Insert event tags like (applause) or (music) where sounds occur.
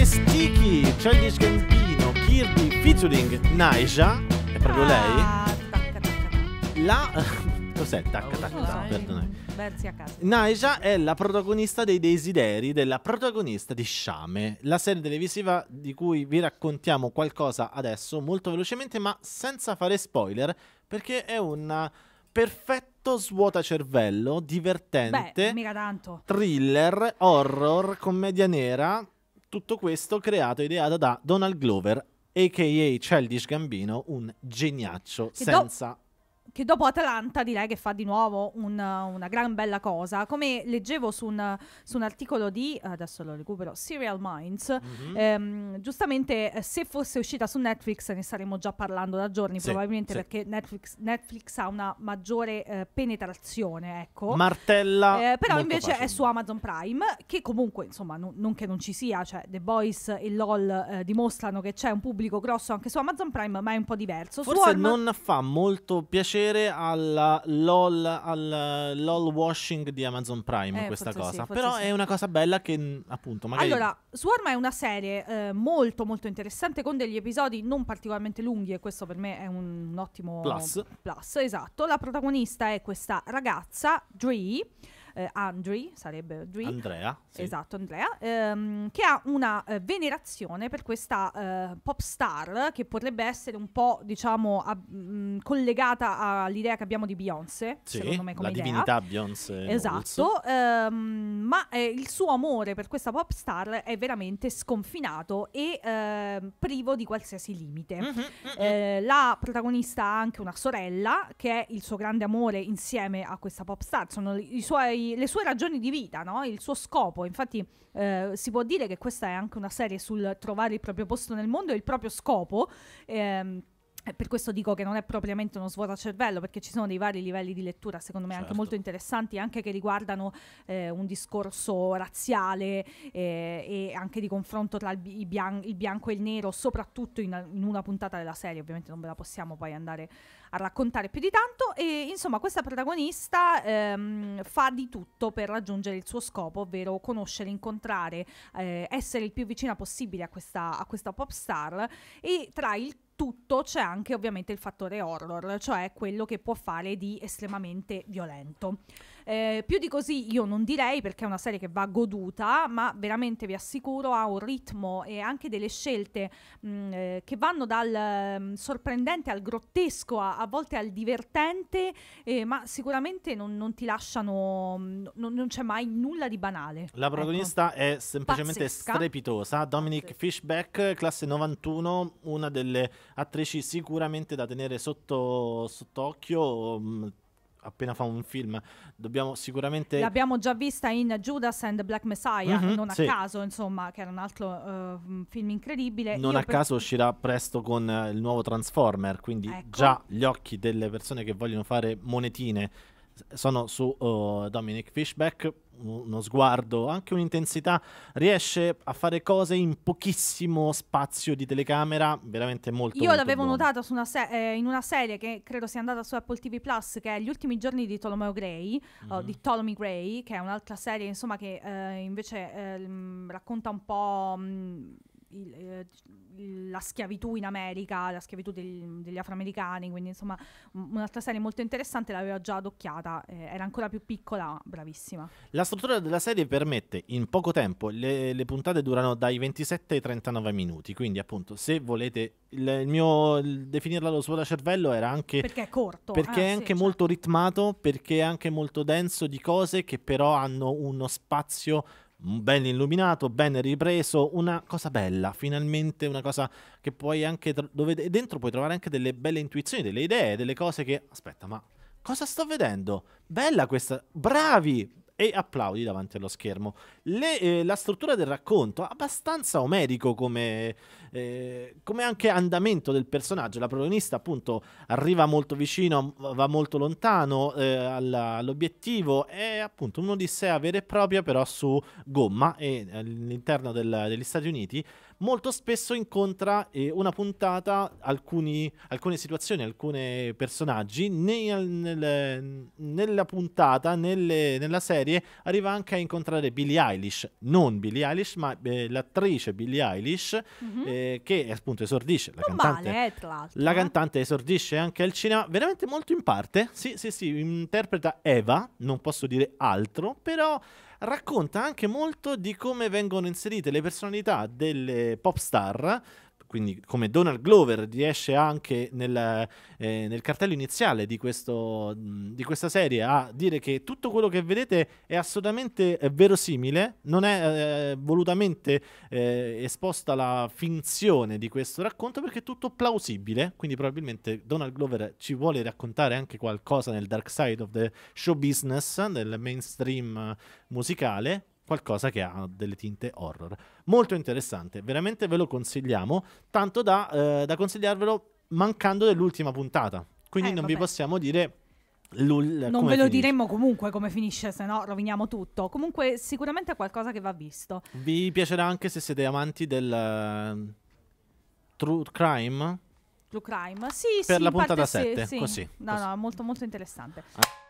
e c'è Charlie Gambino, Kirby featuring Naija, è proprio ah, lei. La (laughs) Cos'è? Tacca, tacca, oh, tacca, perdonami. Naija è la protagonista dei desideri della protagonista di Sciame, la serie televisiva di cui vi raccontiamo qualcosa adesso molto velocemente ma senza fare spoiler perché è un perfetto svuota cervello, divertente, Beh, thriller, horror, commedia nera tutto questo creato e ideato da Donald Glover, a.k.a. Childish Gambino, un geniaccio che senza... Do- che dopo Atlanta direi che fa di nuovo un, una gran bella cosa. Come leggevo su un, su un, articolo di, adesso lo recupero, Serial Minds, mm-hmm. ehm, giustamente eh, se fosse uscita su Netflix ne staremmo già parlando da giorni sì, probabilmente sì. perché Netflix, Netflix, ha una maggiore eh, penetrazione, ecco. Martella. Eh, però invece facile. è su Amazon Prime, che comunque insomma n- non che non ci sia, cioè The Boys e LOL eh, dimostrano che c'è un pubblico grosso anche su Amazon Prime, ma è un po' diverso. Forse Swarm... non fa molto piacere piacere alla LOL, al LOL washing di Amazon Prime eh, questa cosa. Sì, Però sì. è una cosa bella che appunto magari... Allora, Swarm è una serie eh, molto molto interessante con degli episodi non particolarmente lunghi e questo per me è un, un ottimo... Plus. Plus, esatto. La protagonista è questa ragazza, Dree eh, Andrei, sarebbe Dri, Andrea, sì. esatto, Andrea, ehm, che ha una eh, venerazione per questa eh, pop star che potrebbe essere un po', diciamo, a, mh, mm, collegata all'idea che abbiamo di Beyoncé, sì, secondo me come la idea. divinità Beyoncé. Esatto, ehm, ma eh, il suo amore per questa pop star è veramente sconfinato e ehm, privo di qualsiasi limite. Mm-hmm. la protagonista ha anche una sorella che è il suo grande amore insieme a questa pop star, sono i suoi suoi, le sue ragioni di vita, no? il suo scopo. Infatti eh, si può dire che questa è anche una serie sul trovare il proprio posto nel mondo e il proprio scopo. Ehm, e per questo dico che non è propriamente uno svuota cervello, perché ci sono dei vari livelli di lettura, secondo me, certo. anche molto interessanti, anche che riguardano eh, un discorso razziale eh, e anche di confronto tra il, bian- il, bianco e il nero, soprattutto in, in, una puntata della serie. Ovviamente non ve la possiamo poi andare a raccontare più di tanto. E insomma, questa protagonista ehm, fa di tutto per raggiungere il suo scopo, ovvero conoscere, incontrare, eh, essere il più vicina possibile a questa, a questa pop star. E tra il tutto c'è anche ovviamente il fattore horror, cioè quello che può fare di estremamente violento. Eh, più di così io non direi perché è una serie che va goduta, ma veramente vi assicuro ha un ritmo e anche delle scelte mh, mm, eh, che vanno dal mh, mm, sorprendente al grottesco, a, a, volte al divertente, eh, ma sicuramente non, non ti lasciano, mh, mm, non, non, c'è mai nulla di banale. La ecco. protagonista ecco. è semplicemente Pazzesca. strepitosa, Dominic Pazzesca. Fishback, classe 91, una delle attrici sicuramente da tenere sotto, sotto occhio appena fa un film, dobbiamo sicuramente... L'abbiamo già vista in Judas and the Black Messiah, mm-hmm, non a sì. caso, insomma, che era un altro uh, film incredibile. Non Io a per... caso uscirà presto con uh, il nuovo Transformer, quindi ecco. già gli occhi delle persone che vogliono fare monetine sono su uh, Dominic Fishback, uno sguardo, anche un'intensità, riesce a fare cose in pochissimo spazio di telecamera, veramente molto Io molto l'avevo buone. notato una se- eh, in una serie che credo sia andata su Apple TV Plus, che è Gli ultimi giorni di Tolomeo Gray, mm-hmm. oh, mhm. di Ptolemy Gray, che è un'altra serie insomma che eh, invece eh, racconta un po'... Mh, mm, eh, il, la schiavitù in America, la schiavitù del, degli afroamericani, quindi insomma un'altra serie molto interessante, l'aveva già adocchiata, eh, era ancora più piccola, bravissima. La struttura della serie permette in poco tempo, le, le puntate durano dai 27 ai 39 minuti, quindi appunto se volete, il, il mio il definirla lo da cervello era anche... Perché è corto. Perché ah, è eh, anche sì, molto cioè. ritmato, perché è anche molto denso di cose che però hanno uno spazio ben illuminato, ben ripreso, una cosa bella, finalmente una cosa che puoi anche tro- dove dentro puoi trovare anche delle belle intuizioni, delle idee, delle cose che aspetta, ma cosa sto vedendo? Bella questa, bravi, e applaudi davanti allo schermo. Le, eh, la struttura del racconto, abbastanza omerico come eh, come anche andamento del personaggio. La protagonista appunto arriva molto vicino, va molto lontano eh, alla, all'obiettivo, è appunto un'odissea vera e propria però su gomma e all'interno del, degli Stati Uniti molto spesso incontra eh, una puntata alcuni, alcune situazioni, alcuni personaggi. Nel, nel, nella puntata, nelle, nella serie, arriva anche a incontrare Billie Eilish, non Billie Eilish, ma eh, l'attrice Billie Eilish. Mm-hmm. Eh, eh, che appunto esordisce. La non cantante, male, eh, tra l'altro. La eh. cantante esordisce anche al cinema, veramente molto in parte. Sì, sì, sì, interpreta Eva, non posso dire altro, però racconta anche molto di come vengono inserite le personalità delle pop star quindi come Donald Glover riesce anche nel, eh, nel cartello iniziale di, questo, di, questa serie a dire che tutto quello che vedete è assolutamente eh, verosimile, non è eh, volutamente eh, esposta la finzione di questo racconto perché è tutto plausibile, quindi probabilmente Donald Glover ci vuole raccontare anche qualcosa nel dark side of the show business, nel mainstream eh, musicale, qualcosa che ha delle tinte horror. Molto interessante, veramente ve lo consigliamo, tanto da, eh, da consigliarvelo mancando dell'ultima puntata. Quindi eh, non vabbè. vi possiamo dire L'ul, non ve lo finisce? diremmo comunque come finisce, se no roviniamo tutto. Comunque, sicuramente è qualcosa che va visto. Vi piacerà anche se siete amanti del uh, True Crime? True Crime, sì, per sì. Per la puntata sì, sì. così. No, così. no, molto, molto interessante. Ah.